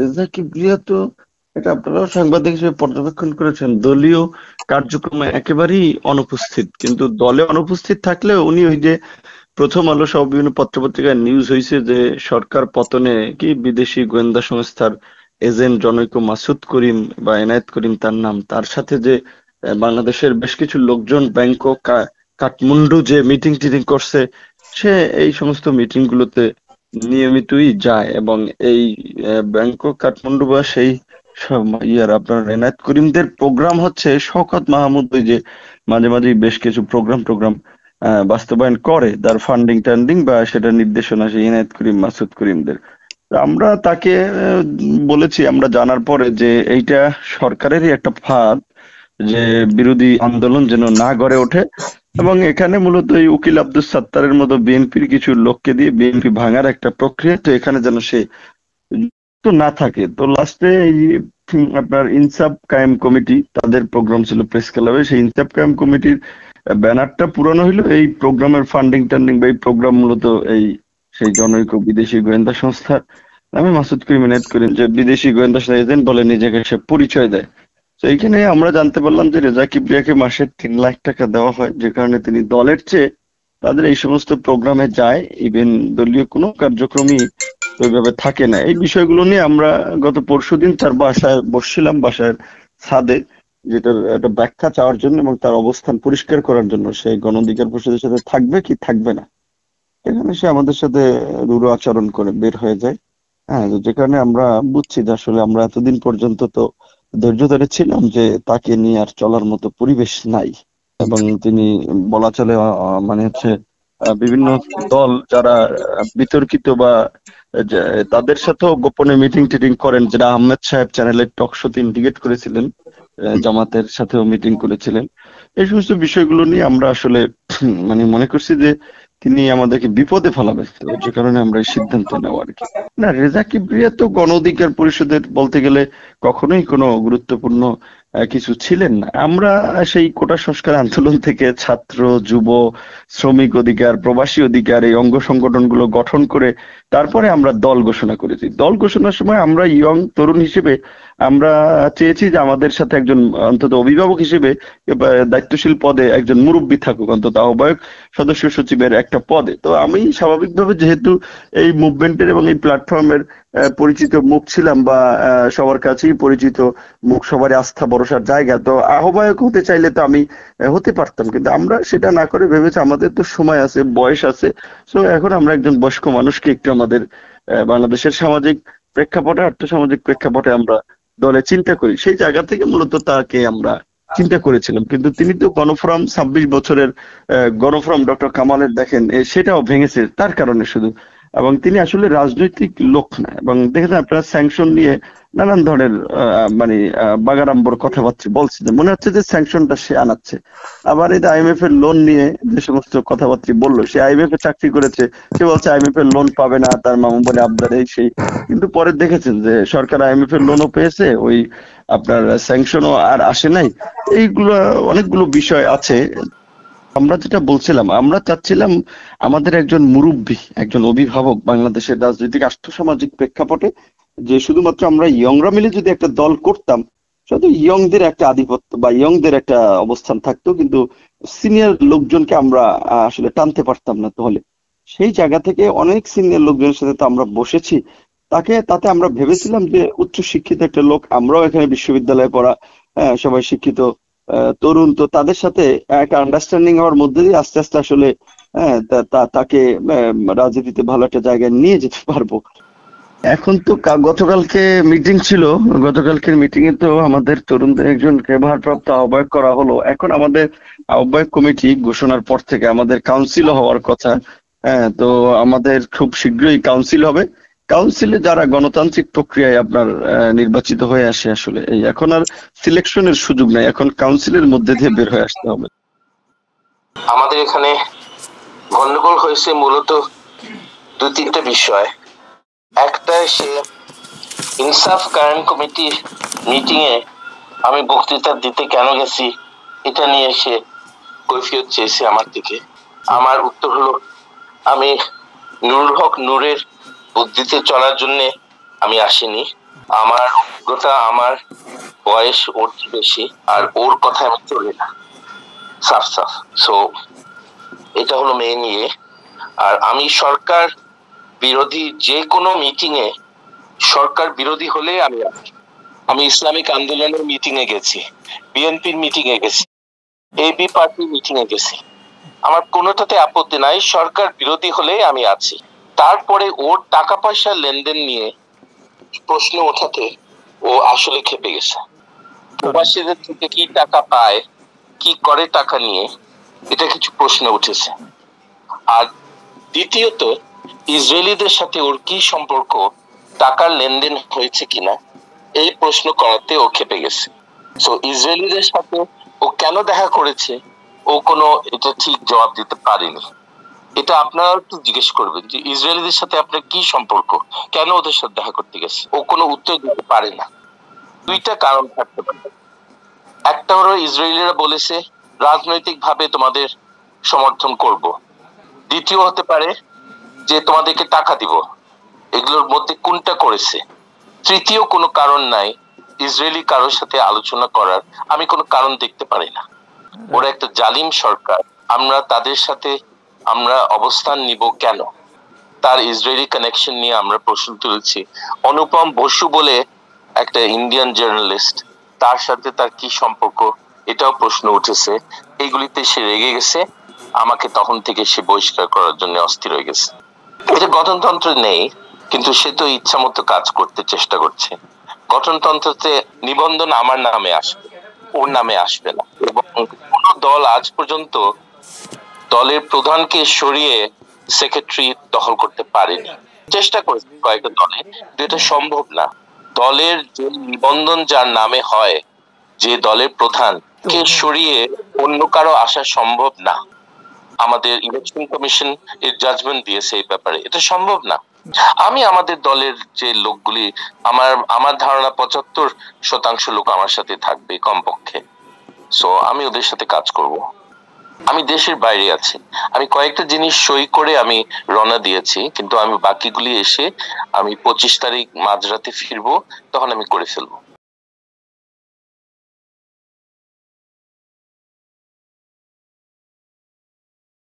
রেজাকি প্রিয়া তো এটা আপনারাও সাংবাদিক হিসেবে পর্যবেক্ষণ করেছেন দলীয় কার্যক্রমে একেবারেই অনুপস্থিত কিন্তু দলে অনুপস্থিত থাকলেও উনি ওই যে প্রথম আলো সহ বিভিন্ন পত্রপত্রিকায় নিউজ হয়েছে যে সরকার পতনে কি বিদেশি গোয়েন্দা সংস্থার এজেন্ট জনৈক মাসুদ করিম বা এনায়েত করিম তার নাম তার সাথে যে বাংলাদেশের বেশ কিছু লোকজন ব্যাংকক কাঠমান্ডু যে মিটিং টিটিং করছে সে এই সমস্ত মিটিং গুলোতে নিয়মিতই যায় এবং এই ব্যাংকক কাঠমান্ডু বা সেই ইয়ার আপনার এনায়েত করিমদের প্রোগ্রাম হচ্ছে শওকত মাহমুদ ওই যে মাঝে মাঝে বেশ কিছু প্রোগ্রাম টোগ্রাম বাস্তবায়ন করে তার ফান্ডিং টান্ডিং বা সেটা নির্দেশনা সেই এনায়েত করিম মাসুদ করিমদের আমরা তাকে বলেছি আমরা জানার পরে যে এইটা সরকারেরই একটা ফাঁদ যে বিরোধী আন্দোলন যেন না গড়ে ওঠে এবং এখানে মূলত এই উকিল আব্দুল সাত্তারের মতো বিএনপির কিছু লোককে দিয়ে বিএনপি ভাঙার একটা প্রক্রিয়া তো এখানে যেন সে তো না থাকে তো লাস্টে এই আপনার ইনসাফ কায়েম কমিটি তাদের প্রোগ্রাম ছিল প্রেস ক্লাবে সেই ইনসাফ কায়েম কমিটির ব্যানারটা পুরানো হইলো এই প্রোগ্রামের ফান্ডিং টান্ডিং বা এই প্রোগ্রাম মূলত এই সেই জনৈক বিদেশি গোয়েন্দা সংস্থার আমি মাসুদ করিম করিম যে বিদেশি গোয়েন্দা এজেন্ট বলে নিজেকে সে পরিচয় দেয় তো এইখানে আমরা জানতে পারলাম যে রেজা কিবরিয়াকে মাসে তিন লাখ টাকা দেওয়া হয় যে কারণে তিনি দলের চেয়ে তাদের এই সমস্ত প্রোগ্রামে যায় ইভেন দলীয় কোনো কার্যক্রমই ওইভাবে থাকে না এই বিষয়গুলো নিয়ে আমরা গত পরশু দিন তার বাসায় বসছিলাম বাসার ছাদে যেটার একটা ব্যাখ্যা চাওয়ার জন্য এবং তার অবস্থান পরিষ্কার করার জন্য সে গণধিকার পরিষদের সাথে থাকবে কি থাকবে না এখানে সে আমাদের সাথে রুড়ো আচরণ করে বের হয়ে যায় হ্যাঁ যে কারণে আমরা বুঝছি যে আসলে আমরা এতদিন পর্যন্ত তো ধৈর্য ধরেছিলাম যে তাকে নিয়ে আর চলার মতো পরিবেশ নাই এবং তিনি বলা চলে মানে হচ্ছে বিভিন্ন দল যারা বিতর্কিত বা তাদের সাথেও গোপনে মিটিং টিটিং করেন যেটা আহমেদ সাহেব চ্যানেলের টক তিন ইন্ডিকেট করেছিলেন জামাতের সাথেও মিটিং করেছিলেন এই সমস্ত বিষয়গুলো নিয়ে আমরা আসলে মানে মনে করছি যে তিনি আমাদেরকে বিপদে ফেলাবে তো হ্যাঁ। যে কারণে আমরা এই সিদ্ধান্ত নেওয়া আর কি না রেজা কিবরিয়া তো গণ অধিকার পরিষদের বলতে গেলে কখনোই কোনো গুরুত্বপূর্ণ কিছু ছিলেন আমরা সেই কোটা সংস্কার আন্দোলন থেকে ছাত্র যুব শ্রমিক অধিকার প্রবাসী অধিকার এই অঙ্গ সংগঠনগুলো গঠন করে তারপরে আমরা দল ঘোষণা করেছি দল ঘোষণার সময় আমরা ইয়ং তরুণ হিসেবে আমরা চেয়েছি যে আমাদের সাথে একজন অন্তত অভিভাবক হিসেবে দায়িত্বশীল পদে একজন মুরব্বী থাকুক অন্তত আহ্বায়ক সদস্য সচিবের একটা পদে তো আমি স্বাভাবিকভাবে যেহেতু এই মুভমেন্টের এবং এই প্ল্যাটফর্মের পরিচিত মুখ ছিলাম বা সবার কাছেই পরিচিত মুখ সবার আস্থা ভরসার জায়গা তো আহ্বায়ক হতে চাইলে তো আমি হতে পারতাম কিন্তু আমরা সেটা না করে ভেবেছি আমাদের তো সময় আছে বয়স আছে তো এখন আমরা একজন বয়স্ক মানুষকে একটু আমাদের বাংলাদেশের সামাজিক প্রেক্ষাপটে আর্থসামাজিক প্রেক্ষাপটে আমরা দলে চিন্তা করি সেই জায়গা থেকে মূলত তাকে আমরা চিন্তা করেছিলাম কিন্তু তিনি তো গণফোরাম ছাব্বিশ বছরের গণফোরাম ডক্টর কামালের দেখেন সেটাও ভেঙেছে তার কারণে শুধু এবং তিনি আসলে রাজনৈতিক লোক না এবং দেখেন আপনারা স্যাংশন নিয়ে নানান ধরনের মানে বাগারাম্বর কথাবার্তা বলছে মনে হচ্ছে যে স্যাংশনটা সে আনাচ্ছে আবার এই আইএমএফ এর লোন নিয়ে যে সমস্ত কথাবার্তা বললো সে আইএমএফ এ চাকরি করেছে সে বলছে আইএমএফ এর লোন পাবে না তার মামু বলে আবদার এই সেই কিন্তু পরে দেখেছেন যে সরকার আইএমএফ এর লোনও পেয়েছে ওই আপনার স্যাংশনও আর আসে নাই এইগুলো অনেকগুলো বিষয় আছে আমরা যেটা বলছিলাম আমরা চাচ্ছিলাম আমাদের একজন মুরব্বী একজন অভিভাবক বাংলাদেশের রাজনৈতিক সামাজিক প্রেক্ষাপটে যে শুধুমাত্র আমরা ইয়ংরা মিলে যদি একটা দল করতাম শুধু ইয়ংদের একটা আধিপত্য বা ইয়ংদের একটা অবস্থান থাকতো কিন্তু সিনিয়র লোকজনকে আমরা আসলে টানতে পারতাম না তাহলে সেই জায়গা থেকে অনেক সিনিয়র লোকজনের সাথে তো আমরা বসেছি তাকে তাতে আমরা ভেবেছিলাম যে উচ্চ শিক্ষিত একটা লোক আমরাও এখানে বিশ্ববিদ্যালয়ে পড়া সবাই শিক্ষিত তরুণ তো তাদের সাথে একটা আন্ডারস্ট্যান্ডিং হওয়ার মধ্যে দিয়ে আস্তে আস্তে আসলে হ্যাঁ তাকে রাজনীতিতে ভালো একটা জায়গায় নিয়ে যেতে পারবো এখন তো গতকালকে মিটিং ছিল গতকালকের মিটিং এ তো আমাদের তরুণদের একজনকে ভারপ্রাপ্ত আহ্বায়ক করা হলো এখন আমাদের আহ্বায়ক কমিটি ঘোষণার পর থেকে আমাদের কাউন্সিল হওয়ার কথা হ্যাঁ তো আমাদের খুব শীঘ্রই কাউন্সিল হবে কাউন্সিলে যারা গণতান্ত্রিক প্রক্রিয়ায় আপনার নির্বাচিত হয়ে আসে আসলে এই এখন আর সিলেকশনের সুযোগ নাই এখন কাউন্সিলের মধ্যে দিয়ে বের হয়ে আসতে হবে আমাদের এখানে গন্ডগোল হয়েছে মূলত দু তিনটে বিষয় একটা সে ইনসাফ কারেন্ট কমিটির মিটিং এ আমি বক্তৃতা দিতে কেন গেছি এটা নিয়ে সে কৈফিয়ত চেয়েছে আমার দিকে আমার উত্তর হলো আমি নুরুল হক নূরের বুদ্ধিতে চলার জন্য আমি আসিনি আমার অভিজ্ঞতা আমার বয়স ওর বেশি আর ওর কথা আমি চলি না সাফ সাফ সো এটা হলো মেইন নিয়ে আর আমি সরকার বিরোধী যে কোনো মিটিং এ সরকার বিরোধী হলে আমি আমি ইসলামিক আন্দোলনের মিটিং এ গেছি বিএনপির মিটিং এ গেছি এবি পার্টির মিটিং এ গেছি আমার কোনোটাতে আপত্তি নাই সরকার বিরোধী হলে আমি আছি তারপরে ওর টাকা পয়সা লেনদেন নিয়ে প্রশ্ন ওঠাতে ও আসলে খেপে গেছে প্রবাসীদের থেকে কি টাকা পায় কি করে টাকা নিয়ে এটা কিছু প্রশ্ন উঠেছে আর দ্বিতীয়ত ইসরায়েলিদের সাথে ওর কি সম্পর্ক টাকার লেনদেন হয়েছে কিনা এই প্রশ্ন করাতে ও খেপে গেছে তো ইসরায়েলিদের সাথে ও কেন দেখা করেছে ও কোনো এটা ঠিক জবাব দিতে পারেনি এটা আপনারা একটু জিজ্ঞেস করবেন যে ইসরায়েলিদের সাথে আপনার কি সম্পর্ক কেন ওদের সাথে দেখা করতে গেছে ও কোনো উত্তর দিতে পারে না দুইটা কারণ থাকতে পারে একটা হলো ইসরায়েলিরা বলেছে রাজনৈতিক ভাবে তোমাদের সমর্থন করব। দ্বিতীয় হতে পারে যে তোমাদেরকে টাকা দিব এগুলোর মধ্যে কোনটা করেছে তৃতীয় কোনো কারণ নাই ইসরায়েলি কারোর সাথে আলোচনা করার আমি কোনো কারণ দেখতে পারি না ওরা একটা জালিম সরকার আমরা তাদের সাথে আমরা অবস্থান নিব কেন তার ইসরায়েলি কানেকশন নিয়ে আমরা প্রশ্ন তুলেছি অনুপম বসু বলে একটা ইন্ডিয়ান জার্নালিস্ট তার সাথে তার কি সম্পর্ক এটাও প্রশ্ন উঠেছে এইগুলিতে সে রেগে গেছে আমাকে তখন থেকে সে বহিষ্কার করার জন্য অস্থির হয়ে গেছে এটা গঠনতন্ত্র নেই কিন্তু সে তো ইচ্ছা মতো কাজ করতে চেষ্টা করছে গঠনতন্ত্রতে নিবন্ধন আমার নামে আসবে ওর নামে আসবে না এবং কোন দল আজ পর্যন্ত দলের প্রধানকে সরিয়ে সেক্রেটারি দখল করতে পারেনি চেষ্টা করেছে কয়েকটা দলে এটা সম্ভব না দলের যে নিবন্ধন যার নামে হয় যে দলের প্রধান কে সরিয়ে অন্য কারো আসা সম্ভব না আমাদের ইলেকশন কমিশন এর জাজমেন্ট দিয়েছে এই ব্যাপারে এটা সম্ভব না আমি আমাদের দলের যে লোকগুলি আমার আমার ধারণা পঁচাত্তর শতাংশ লোক আমার সাথে থাকবে কমপক্ষে সো আমি ওদের সাথে কাজ করব আমি দেশের বাইরে আছি আমি কয়েকটা জিনিস সই করে আমি রওনা দিয়েছি কিন্তু আমি বাকিগুলি এসে আমি পঁচিশ তারিখ মাঝরাতে ফিরবো তখন আমি করে ফেলবো